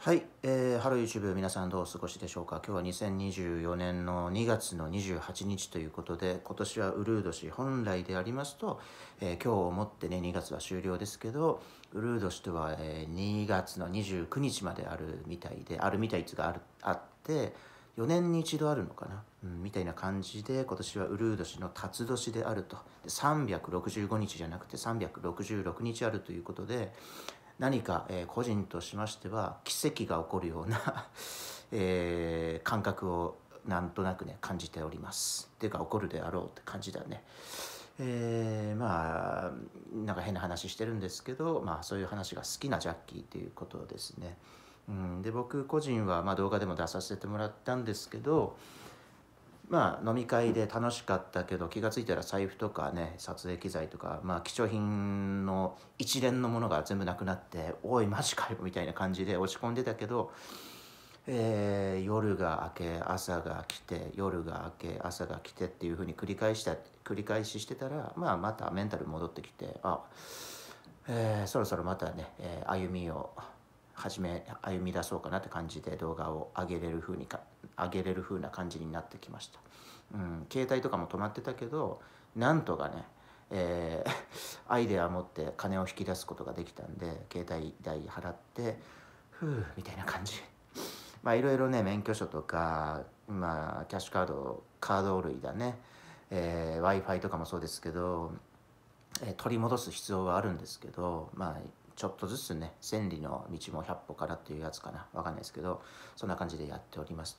はい、えー、ハロー YouTube 皆さんどうお過ごしでしょうか今日は2024年の2月の28日ということで今年はウルー年本来でありますと、えー、今日をもってね2月は終了ですけどウルー年とは、えー、2月の29日まであるみたいであるみたいつがあるあって4年に一度あるのかな、うん、みたいな感じで今年はウルー年の辰年であるとで365日じゃなくて366日あるということで何か、えー、個人としましては奇跡が起こるような えー、感覚をなんとなくね感じておりますっていうか起こるであろうって感じだねえー、まあなんか変な話してるんですけど、まあ、そういう話が好きなジャッキーっていうことですね、うん、で僕個人は、まあ、動画でも出させてもらったんですけどまあ、飲み会で楽しかったけど気が付いたら財布とかね撮影機材とか、まあ、貴重品の一連のものが全部なくなって「おいマジかよ」みたいな感じで落ち込んでたけど、えー、夜が明け朝が来て夜が明け朝が来てっていうふうに繰り返した繰り返ししてたら、まあ、またメンタル戻ってきてあ、えー、そろそろまたね、えー、歩みを始め歩み出そうかなって感じで動画を上げれる風にか上げれる風な感じになってきました、うん、携帯とかも止まってたけどなんとかねえー、アイデアを持って金を引き出すことができたんで携帯代払ってふうみたいな感じ まあいろいろね免許証とかまあキャッシュカードカード類だね、えー、w i f i とかもそうですけど、え取り戻す必要はあるんですけどまあちょっとずつね、千里の道も100歩からっていうやつかな。わかんないですけど、そんな感じでやっております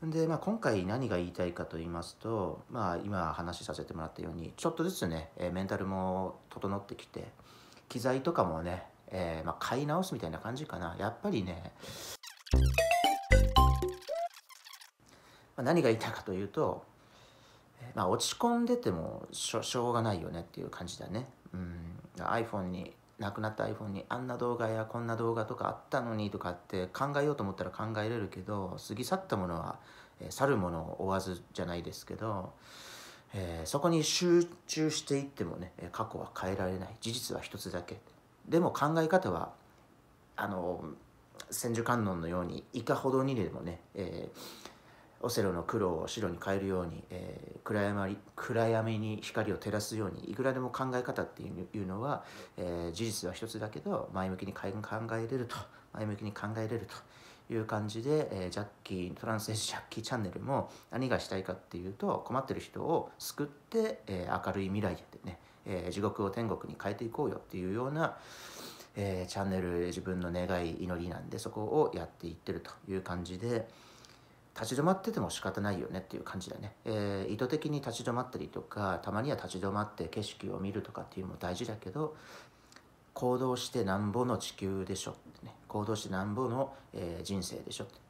と。で、まあ、今回何が言いたいかと言いますと、まあ、今話させてもらったように、ちょっとずつね、メンタルも整ってきて、機材とかもね、えー、まあ、買い直すみたいな感じかな。やっぱりね、ま何が言いたいかというと、まあ、落ち込んでてもしょうがないよねっていう感じだね。うん、iPhone に亡くなった iPhone にあんな動画やこんな動画とかあったのにとかって考えようと思ったら考えれるけど過ぎ去ったものは、え去るものを追わずじゃないですけど、えー、そこに集中していってもね過去は変えられない事実は一つだけでも考え方はあの千手観音のようにいかほどにでもね、えーオセロの黒を白に変えるように、えー、暗闇暗闇に光を照らすようにいくらでも考え方っていうのは、えー、事実は一つだけど前向きに考えれると前向きに考えれるという感じで、えー、ジャッキートランスエジジャッキーチャンネルも何がしたいかっていうと困ってる人を救って、え明るい未来でね、え地獄を天国に変えていこうよっていうようなえー、チャンネル自分の願い祈りなんでそこをやっていってるという感じで、立ち止まってても仕方ないよねっていう感じだね、えー、意図的に立ち止まったりとかたまには立ち止まって景色を見るとかっていうのも大事だけど行動してなんぼの地球でしょってね行動してなんぼの、えー、人生でしょってね、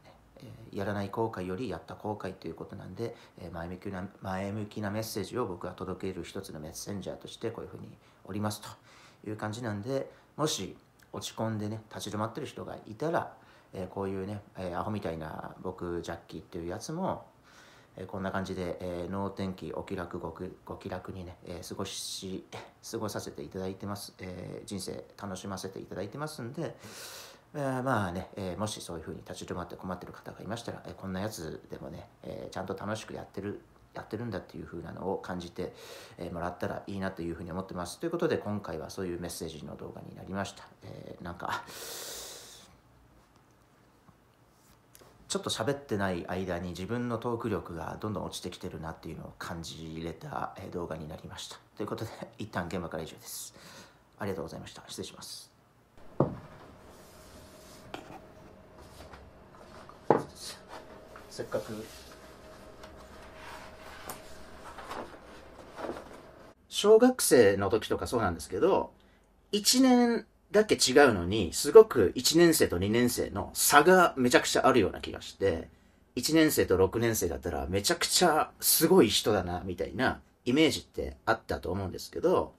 えー、やらない後悔よりやった後悔ということなんで、え前向きな前向きなメッセージを僕は届ける一つのメッセンジャーとしてこういうふうにおりますという感じなんでもし落ち込んでね立ち止まってる人がいたら、えー、こういうね、えー、アホみたいな僕ジャッキーっていうやつも、えー、こんな感じで、え能天気お気楽ごご気楽にね、え過ごし 過ごさせていただいてます、え人生楽しませていただいてますんで、えまあね、えもしそういうふうに立ち止まって困ってる方がいましたら、えこんなやつでもね、えちゃんと楽しくやってるやってるんだっていう風なのを感じてもらったらいいなという風に思ってます。ということで今回はそういうメッセージの動画になりました。えー、なんかちょっと喋ってない間に自分のトーク力がどんどん落ちてきてるなっていうのを感じれた動画になりました。ということで 一旦現場から以上です。ありがとうございました。失礼します。せっかく小学生の時とかそうなんですけど、1年だけ違うのに、すごく1年生と2年生の差がめちゃくちゃあるような気がして、1年生と6年生だったらめちゃくちゃすごい人だな、みたいなイメージってあったと思うんですけど、